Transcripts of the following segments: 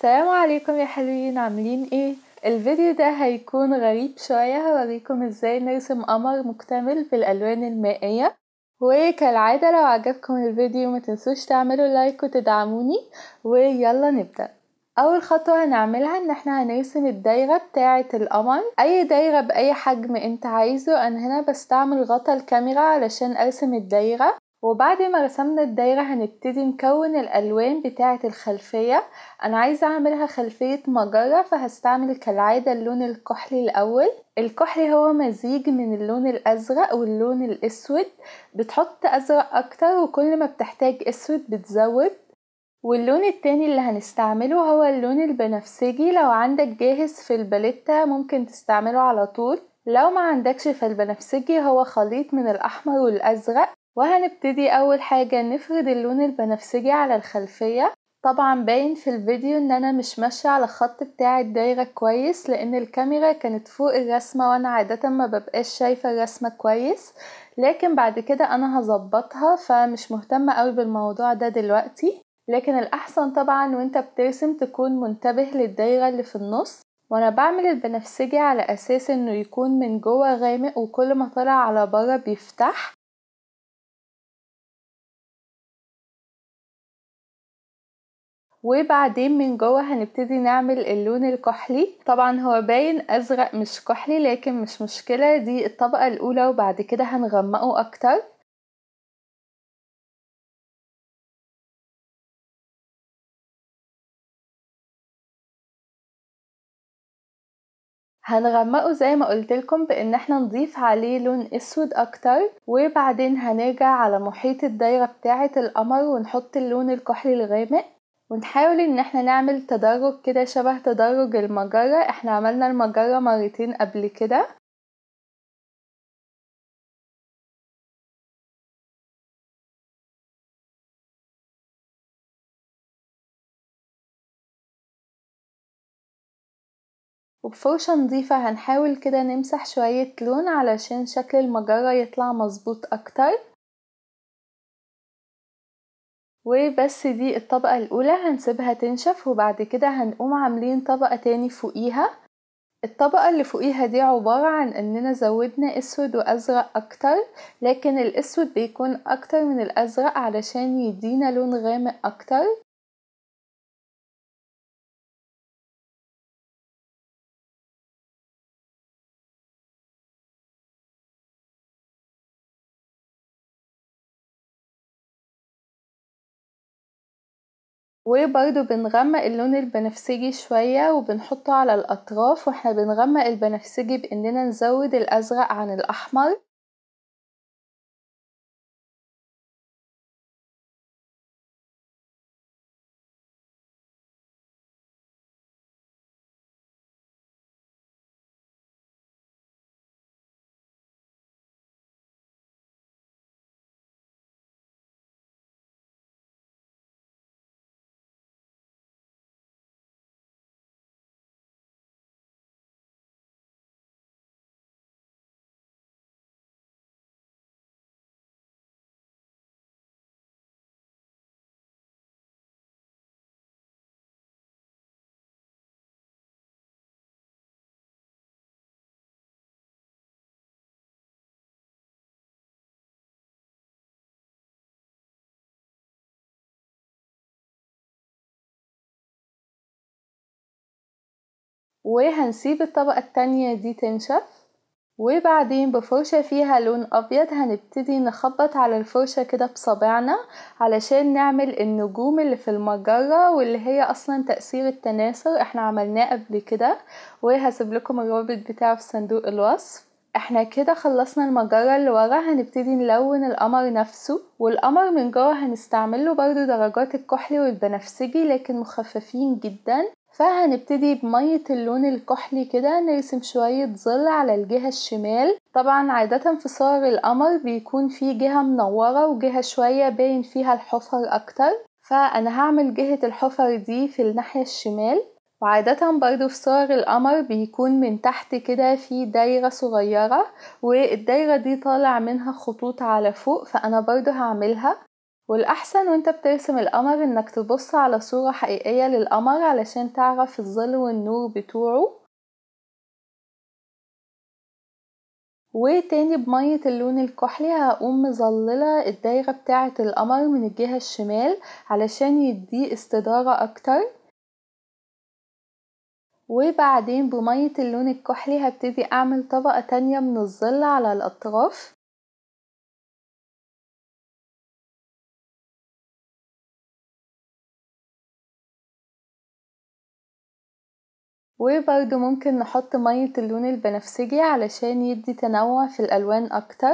السلام عليكم يا حلوين عاملين ايه الفيديو ده هيكون غريب شوية هوريكم ازاي نرسم قمر مكتمل الالوان المائية وكالعادة لو عجبكم الفيديو ما تنسوش تعملوا لايك وتدعموني ويلا نبدأ اول خطوة هنعملها ان احنا هنرسم الدايرة بتاعة القمر اي دايرة باي حجم انت عايزه انا هنا بستعمل غطا الكاميرا علشان ارسم الدايرة وبعد ما رسمنا الدايرة هنبتدي نكون الألوان بتاعة الخلفية أنا عايزة أعملها خلفية مجرة فهستعمل كالعادة اللون الكحلي الأول الكحلي هو مزيج من اللون الأزرق واللون الأسود بتحط أزرق أكتر وكل ما بتحتاج أسود بتزود واللون التاني اللي هنستعمله هو اللون البنفسجي لو عندك جاهز في الباليتا ممكن تستعمله على طول لو ما عندكش فالبنفسجي هو خليط من الأحمر والأزرق وهنبتدي اول حاجة نفرد اللون البنفسجي على الخلفية طبعا باين في الفيديو ان انا مش ماشية على الخط بتاع الدايرة كويس لان الكاميرا كانت فوق الرسمة وانا عادة ما ببقاش شايفة الرسمة كويس لكن بعد كده انا هظبطها فمش مهتمة قوي بالموضوع ده دلوقتي لكن الأحسن طبعا وانت بترسم تكون منتبه للدايرة اللي في النص وانا بعمل البنفسجي على اساس انه يكون من جوه غامق وكل ما طلع على بره بيفتح وبعدين من جوه هنبتدي نعمل اللون الكحلي طبعا هو باين ازرق مش كحلي لكن مش مشكلة دي الطبقة الاولى وبعد كده هنغمقه اكتر هنغمقه زي ما قلت لكم بان احنا نضيف عليه لون اسود اكتر وبعدين هنرجع على محيط الدايره بتاعه القمر ونحط اللون الكحلي الغامق ونحاول ان احنا نعمل تدرج كده شبه تدرج المجرة احنا عملنا المجرة مرتين قبل كده وبفرشة نضيفة هنحاول كده نمسح شوية لون علشان شكل المجرة يطلع مظبوط أكتر وبس دي الطبقة الأولى هنسيبها تنشف وبعد كده هنقوم عاملين طبقة تاني فوقيها الطبقة اللي فوقيها دي عبارة عن اننا زودنا اسود وازرق اكتر لكن الاسود بيكون اكتر من الازرق علشان يدينا لون غامق اكتر وبرضه بنغمق اللون البنفسجي شوية وبنحطه على الأطراف واحنا بنغمق البنفسجي بإننا نزود الأزرق عن الأحمر وهنسيب الطبقة التانية دي تنشف وبعدين بفرشة فيها لون أبيض هنبتدي نخبط على الفرشة كده بصابعنا علشان نعمل النجوم اللي في المجرة واللي هي أصلا تأثير التناثر احنا عملناه قبل كده وهسيب لكم الرابط بتاعه في صندوق الوصف احنا كده خلصنا المجرة اللي ورا هنبتدي نلون القمر نفسه والقمر من جوه هنستعمله برضو درجات الكحلي والبنفسجي لكن مخففين جدا فهنبتدي بمية اللون الكحلي كده نرسم شوية ظل على الجهة الشمال طبعا عادة في صور القمر بيكون في جهة منورة وجهة شوية باين فيها الحفر أكتر فأنا هعمل جهة الحفر دي في الناحية الشمال وعادة برضو في صور القمر بيكون من تحت كده في دايرة صغيرة والدايرة دي طالع منها خطوط على فوق فأنا برضو هعملها والأحسن وانت بترسم القمر انك تبص على صورة حقيقية للقمر علشان تعرف الظل والنور بتوعه وتاني بمية اللون الكحلي هقوم مظللة الدايرة بتاعة القمر من الجهة الشمال علشان يديه استدارة أكتر وبعدين بمية اللون الكحلي هبتدي أعمل طبقة تانية من الظل على الأطراف وبرضو ممكن نحط مية اللون البنفسجي علشان يدي تنوع في الألوان أكتر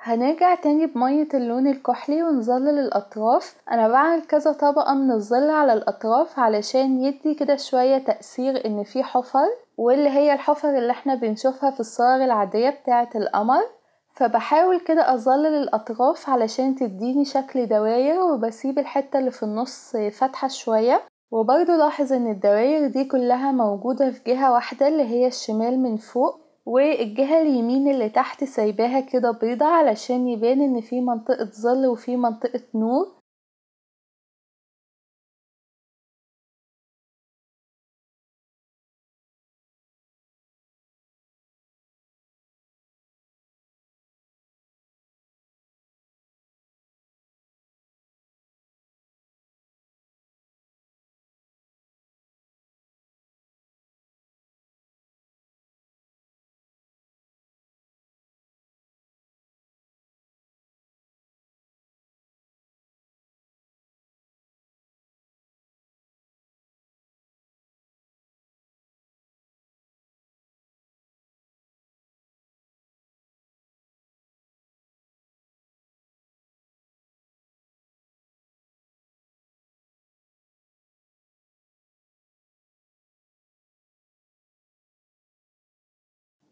هنرجع تاني بمية اللون الكحلي ونظلل الأطراف أنا بعمل كذا طبقة من الظل على الأطراف علشان يدي كده شوية تأثير إن فيه حفر واللي هي الحفر اللي احنا بنشوفها في الصور العادية بتاعة القمر فبحاول كده أظلل الأطراف علشان تديني شكل دواير وبسيب الحتة اللي في النص فاتحة شوية وبرضه لاحظ ان الدواير دي كلها موجودة في جهة واحدة اللي هي الشمال من فوق والجهة اليمين اللي تحت سايباها كده بيضة علشان يبان ان في منطقة ظل وفي منطقة نور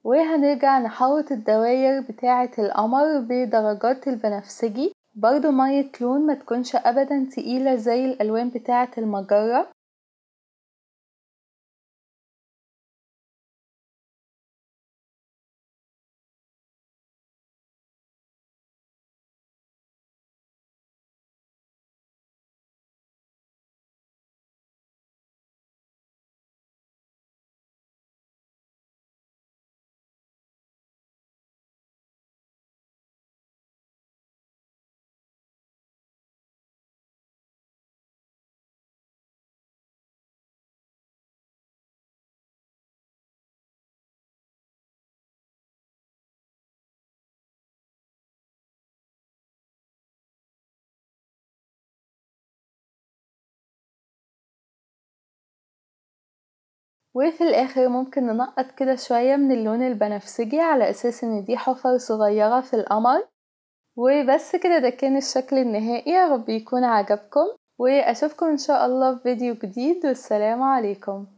وهنرجع نحوط الدواير بتاعة القمر بدرجات البنفسجي برضو مية لون ما تكونش ابدا تقيلة زي الالوان بتاعة المجرة وفي الآخر ممكن ننقط كده شوية من اللون البنفسجي على أساس إن دي حفر صغيرة في القمر وبس كده ده كان الشكل النهائي يا رب يكون عجبكم وأشوفكم إن شاء الله في فيديو جديد والسلام عليكم